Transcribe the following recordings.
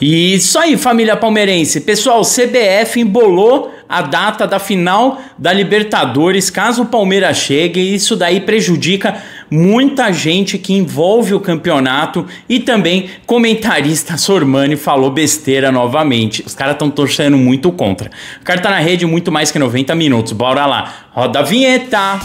E isso aí, família palmeirense. Pessoal, CBF embolou a data da final da Libertadores, caso o Palmeiras chegue, isso daí prejudica muita gente que envolve o campeonato e também comentarista Sormani falou besteira novamente. Os caras estão torcendo muito contra. O cara tá na rede muito mais que 90 minutos. Bora lá. Roda a vinheta.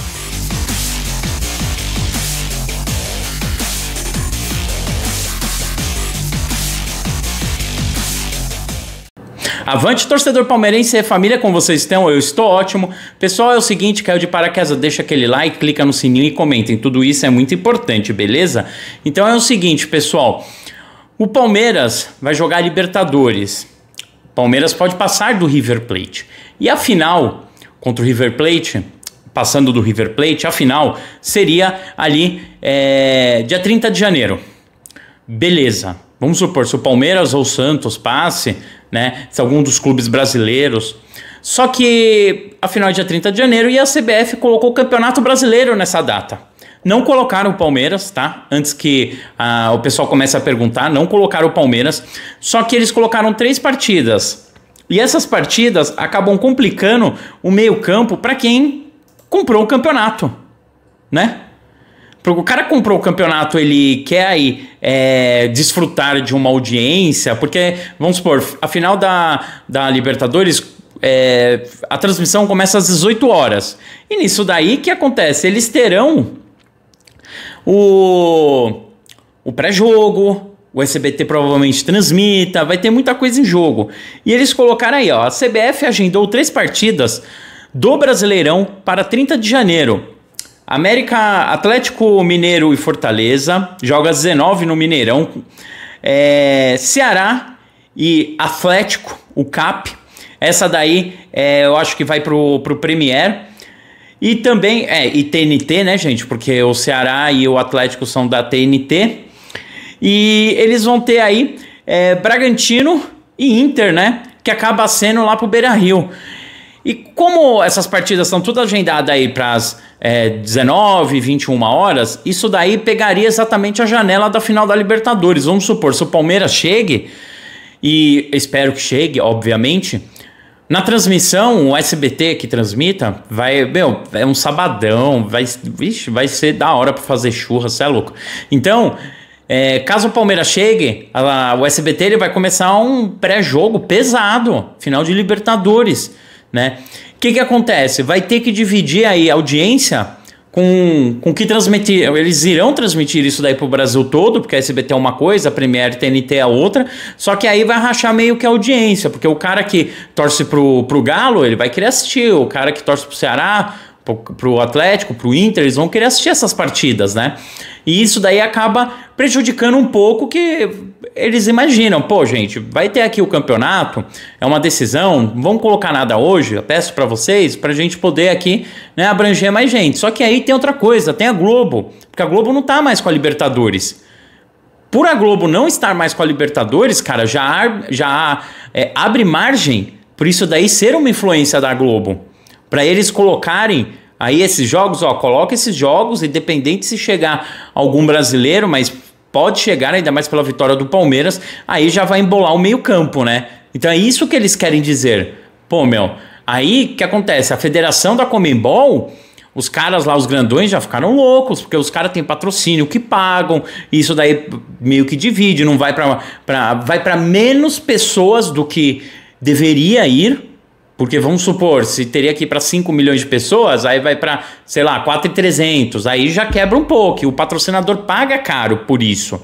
Avante, torcedor palmeirense e é família, como vocês estão? Eu estou ótimo. Pessoal, é o seguinte, caiu de paraquedas, deixa aquele like, clica no sininho e comentem. Tudo isso é muito importante, beleza? Então é o seguinte, pessoal. O Palmeiras vai jogar Libertadores. Palmeiras pode passar do River Plate. E a final contra o River Plate, passando do River Plate, a final seria ali é, dia 30 de janeiro. Beleza. Vamos supor, se o Palmeiras ou o Santos passe, né? Se algum dos clubes brasileiros. Só que, afinal, dia 30 de janeiro, e a CBF colocou o Campeonato Brasileiro nessa data. Não colocaram o Palmeiras, tá? Antes que ah, o pessoal comece a perguntar, não colocaram o Palmeiras. Só que eles colocaram três partidas. E essas partidas acabam complicando o meio-campo para quem comprou o campeonato, né? o cara comprou o campeonato, ele quer aí é, desfrutar de uma audiência, porque, vamos supor, a final da, da Libertadores. É, a transmissão começa às 18 horas. E nisso daí, o que acontece? Eles terão o, o pré-jogo, o SBT provavelmente transmita, vai ter muita coisa em jogo. E eles colocaram aí, ó, a CBF agendou três partidas do Brasileirão para 30 de janeiro. América, Atlético Mineiro e Fortaleza, joga às 19 no Mineirão. É, Ceará e Atlético, o CAP. Essa daí é, eu acho que vai pro, pro Premier. E também, é, e TNT, né, gente? Porque o Ceará e o Atlético são da TNT. E eles vão ter aí é, Bragantino e Inter, né? Que acaba sendo lá pro Beira Rio. E como essas partidas são todas agendadas aí para as é, 19, 21 horas, isso daí pegaria exatamente a janela da final da Libertadores. Vamos supor, se o Palmeiras chegue, e espero que chegue, obviamente, na transmissão, o SBT que transmita, vai, meu, é um sabadão, vai, vixe, vai ser da hora para fazer churras, você é louco. Então, é, caso o Palmeiras chegue, a, a, o SBT ele vai começar um pré-jogo pesado, final de Libertadores né? O que, que acontece? Vai ter que dividir aí a audiência com, com que transmitir. Eles irão transmitir isso daí pro Brasil todo, porque a SBT é uma coisa, a Premiere TNT é outra. Só que aí vai rachar meio que a audiência, porque o cara que torce pro, pro Galo, ele vai querer assistir. O cara que torce pro Ceará, pro Atlético, pro Inter, eles vão querer assistir essas partidas, né? E isso daí acaba prejudicando um pouco que eles imaginam, pô, gente, vai ter aqui o campeonato, é uma decisão, vamos colocar nada hoje, eu peço para vocês, pra gente poder aqui, né, abranger mais gente. Só que aí tem outra coisa, tem a Globo, porque a Globo não tá mais com a Libertadores. Por a Globo não estar mais com a Libertadores, cara, já, já é, abre margem por isso daí ser uma influência da Globo para eles colocarem aí esses jogos, ó, coloca esses jogos, independente se chegar algum brasileiro, mas pode chegar ainda mais pela vitória do Palmeiras, aí já vai embolar o meio-campo, né? Então é isso que eles querem dizer. Pô, meu, aí que acontece? A federação da Comembol os caras lá, os grandões, já ficaram loucos, porque os caras têm patrocínio que pagam, isso daí meio que divide, não vai para vai para menos pessoas do que deveria ir, porque vamos supor, se teria que ir para 5 milhões de pessoas, aí vai para, sei lá, 4,300. Aí já quebra um pouco. E o patrocinador paga caro por isso.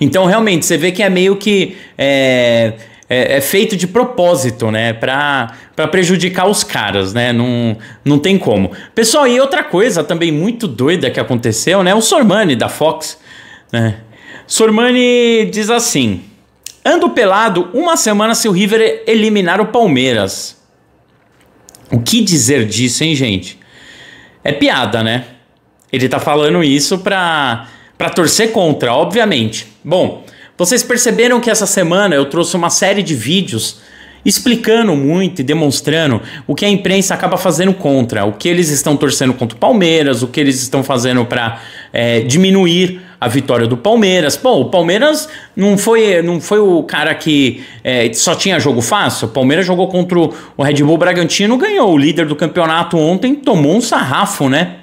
Então, realmente, você vê que é meio que. É, é, é feito de propósito, né? para prejudicar os caras, né? Não, não tem como. Pessoal, e outra coisa também muito doida que aconteceu, né? O Sormani da Fox, né? Sormani diz assim. Ando pelado uma semana se o River eliminar o Palmeiras. O que dizer disso, hein, gente? É piada, né? Ele tá falando isso pra, pra torcer contra, obviamente. Bom, vocês perceberam que essa semana eu trouxe uma série de vídeos explicando muito e demonstrando o que a imprensa acaba fazendo contra, o que eles estão torcendo contra o Palmeiras, o que eles estão fazendo para é, eh, diminuir a vitória do Palmeiras. Bom, o Palmeiras não foi, não foi o cara que é, só tinha jogo fácil. O Palmeiras jogou contra o Red Bull Bragantino, ganhou. O líder do campeonato ontem tomou um sarrafo, né?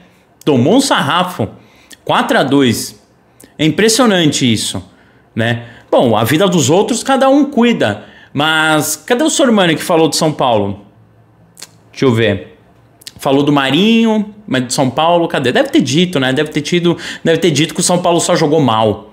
Tomou um sarrafo. 4 a 2 É impressionante isso, né? Bom, a vida dos outros cada um cuida. Mas cadê o Sormani que falou de São Paulo? Deixa eu ver. Falou do Marinho, mas de São Paulo, cadê? Deve ter dito, né? Deve ter tido, deve ter dito que o São Paulo só jogou mal.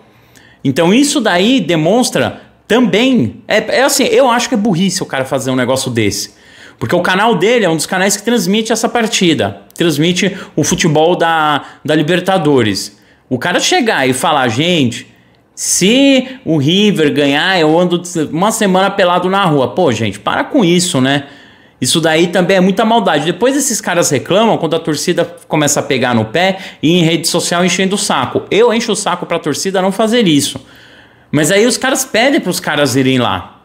Então isso daí demonstra também, é, é assim, eu acho que é burrice o cara fazer um negócio desse. Porque o canal dele é um dos canais que transmite essa partida, transmite o futebol da, da Libertadores. O cara chegar e falar, gente, se o River ganhar, eu ando uma semana pelado na rua. Pô, gente, para com isso, né? Isso daí também é muita maldade. Depois esses caras reclamam quando a torcida começa a pegar no pé e em rede social enchendo o saco. Eu encho o saco para a torcida não fazer isso. Mas aí os caras pedem para os caras irem lá.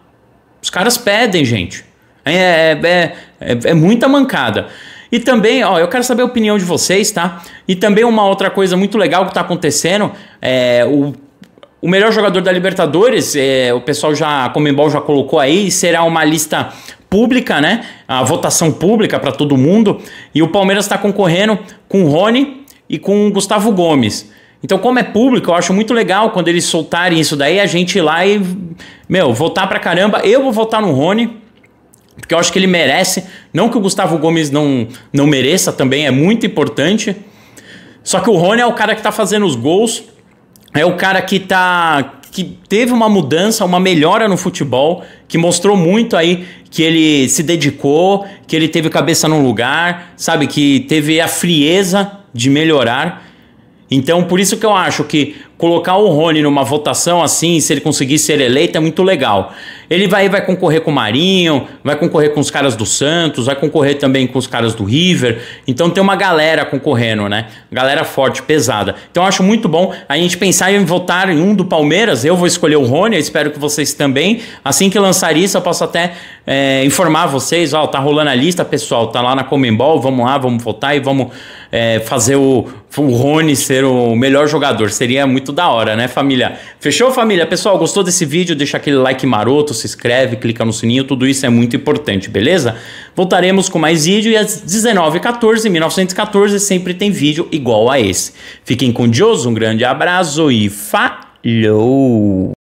Os caras pedem, gente. É, é, é, é, é muita mancada. E também, ó, eu quero saber a opinião de vocês, tá? E também uma outra coisa muito legal que tá acontecendo é o o melhor jogador da Libertadores, é, o pessoal já, a Comembol já colocou aí, será uma lista pública, né? A votação pública para todo mundo. E o Palmeiras está concorrendo com o Rony e com o Gustavo Gomes. Então, como é público, eu acho muito legal quando eles soltarem isso daí, a gente ir lá e, meu, votar pra caramba. Eu vou votar no Rony, porque eu acho que ele merece. Não que o Gustavo Gomes não, não mereça também, é muito importante. Só que o Rony é o cara que tá fazendo os gols, é o cara que tá que teve uma mudança, uma melhora no futebol, que mostrou muito aí que ele se dedicou, que ele teve cabeça no lugar, sabe? Que teve a frieza de melhorar. Então, por isso que eu acho que colocar o Rony numa votação assim, se ele conseguir ser eleito, é muito legal. Ele vai, vai concorrer com o Marinho, vai concorrer com os caras do Santos, vai concorrer também com os caras do River. Então tem uma galera concorrendo, né? Galera forte, pesada. Então acho muito bom a gente pensar em votar em um do Palmeiras. Eu vou escolher o Rony, espero que vocês também. Assim que lançar isso, eu posso até é, informar vocês. Ó, tá rolando a lista, pessoal. Tá lá na Comembol, vamos lá, vamos votar e vamos é, fazer o, o Rony ser o melhor jogador. Seria muito da hora, né, família? Fechou, família? Pessoal, gostou desse vídeo? Deixa aquele like maroto se inscreve, clica no sininho, tudo isso é muito importante, beleza? Voltaremos com mais vídeo e às 19h14, 1914 sempre tem vídeo igual a esse. Fiquem com Deus, um grande abraço e falou!